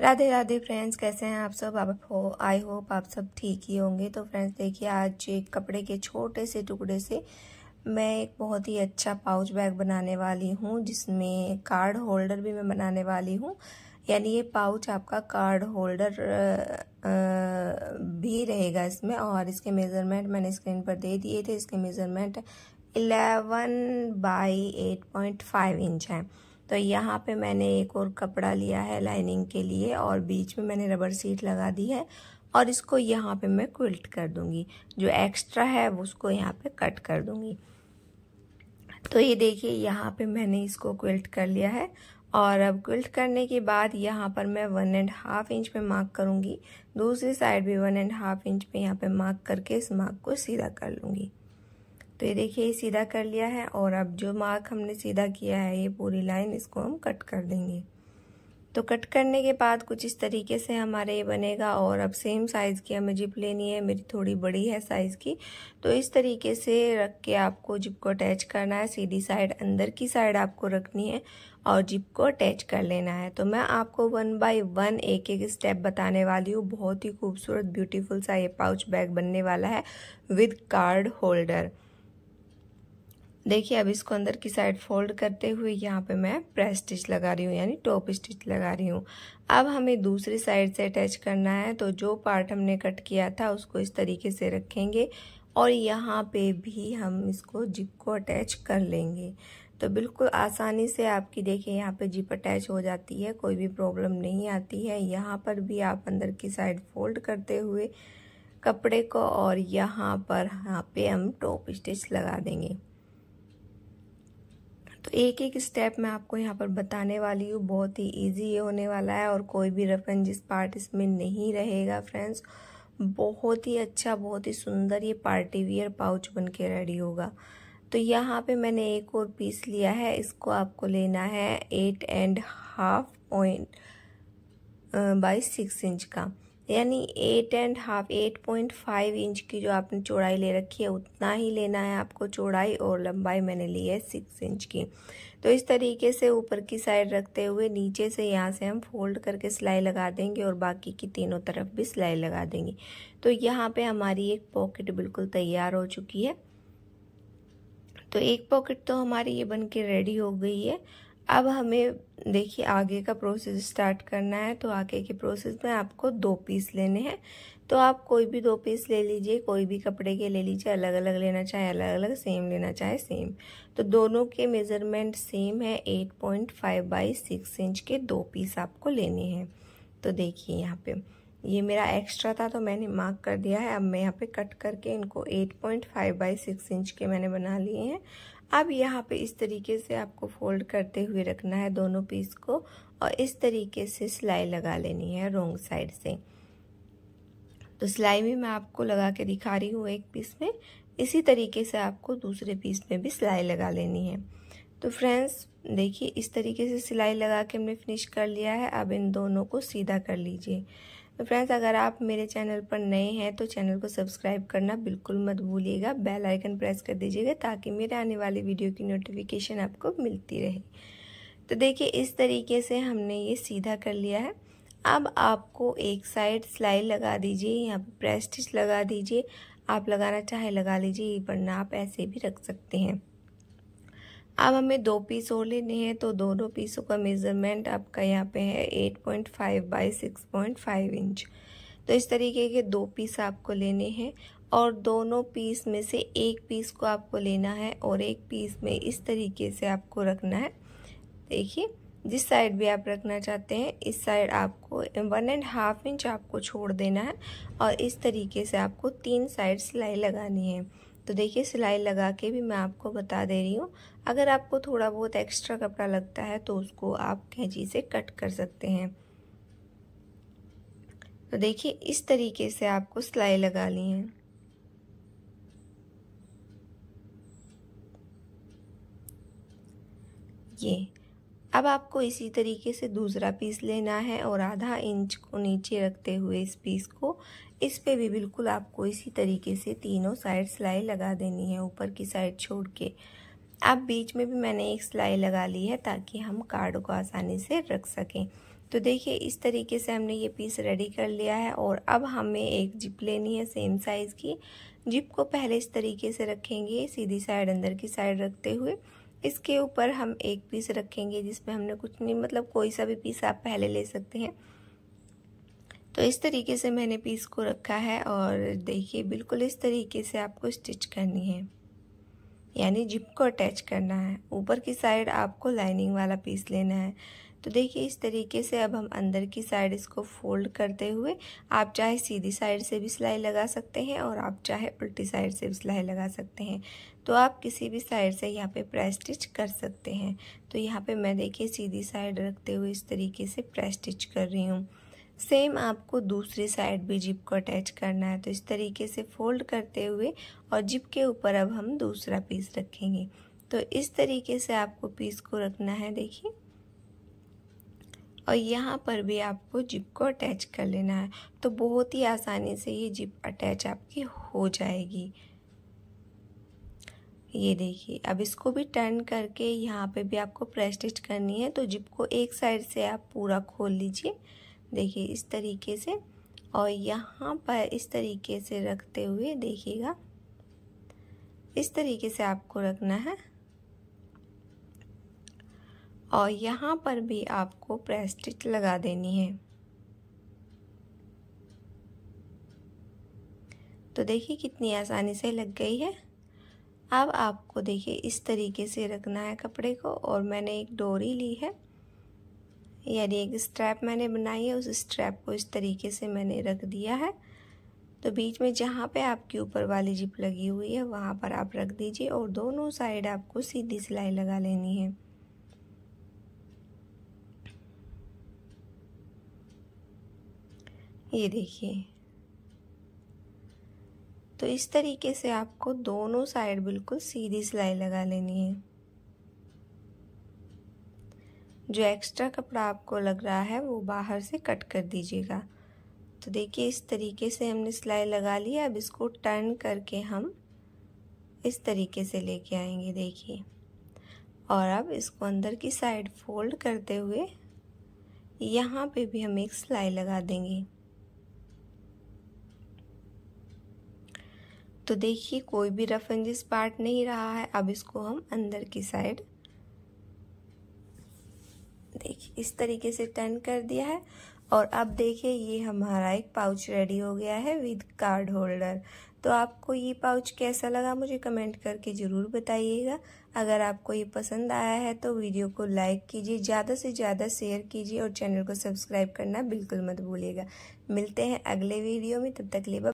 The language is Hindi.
राधे राधे फ्रेंड्स कैसे हैं आप सब आप हो आई होप आप सब ठीक ही होंगे तो फ्रेंड्स देखिए आज एक कपड़े के छोटे से टुकड़े से मैं एक बहुत ही अच्छा पाउच बैग बनाने वाली हूँ जिसमें कार्ड होल्डर भी मैं बनाने वाली हूँ यानी ये पाउच आपका कार्ड होल्डर भी रहेगा इसमें और इसके मेज़रमेंट मैंने स्क्रीन पर दे दिए थे इसके मेज़रमेंट 11 बाई 8.5 इंच हैं तो यहाँ पे मैंने एक और कपड़ा लिया है लाइनिंग के लिए और बीच में मैंने रबर सीट लगा दी है और इसको यहाँ पे मैं क्विल्ट कर दूँगी जो एक्स्ट्रा है वो उसको यहाँ पे कट कर दूँगी तो ये देखिए यहाँ पे मैंने इसको क्विल्ट कर लिया है और अब क्विल्ट करने के बाद यहाँ पर मैं वन एंड हाफ इंच पे मार्क करूँगी दूसरी साइड भी वन एंड हाफ इंच पे यहाँ पे मार्क करके इस मार्क को सीधा कर लूँगी तो ये देखिए ये सीधा कर लिया है और अब जो मार्क हमने सीधा किया है ये पूरी लाइन इसको हम कट कर देंगे तो कट करने के बाद कुछ इस तरीके से हमारे ये बनेगा और अब सेम साइज़ की हमें जिप लेनी है मेरी थोड़ी बड़ी है साइज़ की तो इस तरीके से रख के आपको जिप को अटैच करना है सीधी साइड अंदर की साइड आपको रखनी है और जिप को अटैच कर लेना है तो मैं आपको वन बाय वन एक एक स्टेप बताने वाली हूँ बहुत ही खूबसूरत ब्यूटीफुल सा ये पाउच बैग बनने वाला है विद कार्ड होल्डर देखिए अब इसको अंदर की साइड फोल्ड करते हुए यहाँ पे मैं प्रेस स्टिच लगा रही हूँ यानी टॉप स्टिच लगा रही हूँ अब हमें दूसरी साइड से अटैच करना है तो जो पार्ट हमने कट किया था उसको इस तरीके से रखेंगे और यहाँ पे भी हम इसको जिप को अटैच कर लेंगे तो बिल्कुल आसानी से आपकी देखिए यहाँ पे जिप अटैच हो जाती है कोई भी प्रॉब्लम नहीं आती है यहाँ पर भी आप अंदर की साइड फोल्ड करते हुए कपड़े को और यहाँ पर यहाँ पे हम टॉप स्टिच लगा देंगे तो एक एक स्टेप मैं आपको यहाँ पर बताने वाली हूँ बहुत ही इजी ये होने वाला है और कोई भी रफ एंड जिस पार्ट इसमें नहीं रहेगा फ्रेंड्स बहुत ही अच्छा बहुत ही सुंदर ये पार्टी वियर पाउच बन के रेडी होगा तो यहाँ पे मैंने एक और पीस लिया है इसको आपको लेना है eight and half point by six inch का यानी eight and half eight point five inch की जो आपने चौड़ाई ले रखी है उतना ही लेना है आपको चौड़ाई और लंबाई मैंने ली है सिक्स इंच की तो इस तरीके से ऊपर की साइड रखते हुए नीचे से यहाँ से हम फोल्ड करके सिलाई लगा देंगे और बाकी की तीनों तरफ भी सिलाई लगा देंगे तो यहाँ पे हमारी एक पॉकेट बिल्कुल तैयार हो चुकी है तो एक पॉकेट तो हमारी ये बन के रेडी हो गई है अब हमें देखिए आगे का प्रोसेस स्टार्ट करना है तो आगे के प्रोसेस में आपको दो पीस लेने हैं तो आप कोई भी दो पीस ले लीजिए कोई भी कपड़े के ले लीजिए अलग अलग लेना चाहे अलग अलग सेम लेना चाहे सेम तो दोनों के मेज़रमेंट सेम है eight point five by six inch के दो पीस आपको लेने हैं तो देखिए यहाँ पे ये मेरा एक्स्ट्रा था तो मैंने मार्क कर दिया है अब मैं यहाँ पे कट करके इनको 8.5 point five by six inch के मैंने बना लिए हैं अब यहाँ पे इस तरीके से आपको फोल्ड करते हुए रखना है दोनों पीस को और इस तरीके से सिलाई लगा लेनी है रोंग साइड से तो सिलाई भी मैं आपको लगा के दिखा रही हूँ एक पीस में इसी तरीके से आपको दूसरे पीस में भी सिलाई लगा लेनी है तो फ्रेंड्स देखिए इस तरीके से सिलाई लगा के हमने फिनिश कर लिया है अब इन दोनों को सीधा कर लीजिए तो फ्रेंड्स अगर आप मेरे चैनल पर नए हैं तो चैनल को सब्सक्राइब करना बिल्कुल मत भूलिएगा बेल आइकन प्रेस कर दीजिएगा ताकि मेरे आने वाले वीडियो की नोटिफिकेशन आपको मिलती रहे तो देखिए इस तरीके से हमने ये सीधा कर लिया है अब आपको एक साइड सिलाई लगा दीजिए यहाँ पर प्रेस्टिच लगा दीजिए आप लगाना चाहे लगा लीजिए वरना आप ऐसे भी रख सकते हैं अब हमें दो पीस और लेने हैं तो दोनों पीसों का मेज़रमेंट आपका यहाँ पे है 8.5 point five by six point five inch तो इस तरीके के दो पीस आपको लेने हैं और दोनों पीस में से एक पीस को आपको लेना है और एक पीस में इस तरीके से आपको रखना है देखिए जिस साइड भी आप रखना चाहते हैं इस साइड आपको वन एंड हाफ इंच आपको छोड़ देना है और इस तरीके से आपको तीन साइड सिलाई लगानी है तो देखिए सिलाई लगा के भी मैं आपको बता दे रही हूँ अगर आपको थोड़ा बहुत एक्स्ट्रा कपड़ा लगता है तो उसको आप कैंची से कट कर सकते हैं तो देखिए इस तरीके से आपको सिलाई लगा ली है ये अब आपको इसी तरीके से दूसरा पीस लेना है और आधा इंच को नीचे रखते हुए इस पीस को इस पे भी बिल्कुल आपको इसी तरीके से तीनों साइड सिलाई लगा देनी है ऊपर की साइड छोड़ के अब बीच में भी मैंने एक सिलाई लगा ली है ताकि हम कार्ड को आसानी से रख सकें तो देखिए इस तरीके से हमने ये पीस रेडी कर लिया है और अब हमें एक जिप लेनी है सेम साइज़ की जिप को पहले इस तरीके से रखेंगे सीधी साइड अंदर की साइड रखते हुए इसके ऊपर हम एक पीस रखेंगे जिसमें हमने कुछ नहीं मतलब कोई सा भी पीस आप पहले ले सकते हैं तो इस तरीके से मैंने पीस को रखा है और देखिए बिल्कुल इस तरीके से आपको स्टिच करनी है यानी जिप को अटैच करना है ऊपर की साइड आपको लाइनिंग वाला पीस लेना है तो देखिए इस तरीके से अब हम अंदर की साइड इसको फोल्ड करते हुए आप चाहे सीधी साइड से भी सिलाई लगा सकते हैं और आप चाहे उल्टी साइड से भी सिलाई लगा सकते हैं तो आप किसी भी साइड से यहाँ पे प्रेस स्टिच कर सकते हैं तो यहाँ पे मैं देखिए सीधी साइड रखते हुए इस तरीके से प्रेस स्टिच कर रही हूँ सेम आपको दूसरी साइड भी जिप को अटैच करना है तो इस तरीके से फोल्ड करते हुए और जिप के ऊपर अब हम दूसरा पीस रखेंगे तो इस तरीके से आपको पीस को रखना है देखिए और यहाँ पर भी आपको जिप को अटैच कर लेना है तो बहुत ही आसानी से ये जिप अटैच आपकी हो जाएगी ये देखिए अब इसको भी टर्न करके यहाँ पे भी आपको प्रेस स्टिच करनी है तो जिप को एक साइड से आप पूरा खोल लीजिए देखिए इस तरीके से और यहाँ पर इस तरीके से रखते हुए देखिएगा इस तरीके से आपको रखना है और यहाँ पर भी आपको प्रेस स्टिच लगा देनी है तो देखिए कितनी आसानी से लग गई है अब आपको देखिए इस तरीके से रखना है कपड़े को और मैंने एक डोरी ली है यानी एक स्ट्रैप मैंने बनाई है उस स्ट्रैप को इस तरीके से मैंने रख दिया है तो बीच में जहाँ पे आपकी ऊपर वाली जिप लगी हुई है वहाँ पर आप रख दीजिए और दोनों साइड आपको सीधी सिलाई लगा लेनी है ये देखिए तो इस तरीके से आपको दोनों साइड बिल्कुल सीधी सिलाई लगा लेनी है जो एक्स्ट्रा कपड़ा आपको लग रहा है वो बाहर से कट कर दीजिएगा तो देखिए इस तरीके से हमने सिलाई लगा ली अब इसको टर्न करके हम इस तरीके से लेके आएंगे देखिए और अब इसको अंदर की साइड फोल्ड करते हुए यहाँ पे भी हम एक सिलाई लगा देंगे तो देखिए कोई भी रफ एंजिस पार्ट नहीं रहा है अब इसको हम अंदर की साइड देखिए इस तरीके से टर्न कर दिया है और अब देखिए ये हमारा एक पाउच रेडी हो गया है विद कार्ड होल्डर तो आपको ये पाउच कैसा लगा मुझे कमेंट करके ज़रूर बताइएगा अगर आपको ये पसंद आया है तो वीडियो को लाइक कीजिए ज़्यादा से ज़्यादा शेयर कीजिए और चैनल को सब्सक्राइब करना बिल्कुल मत भूलिएगा मिलते हैं अगले वीडियो में तब तक ले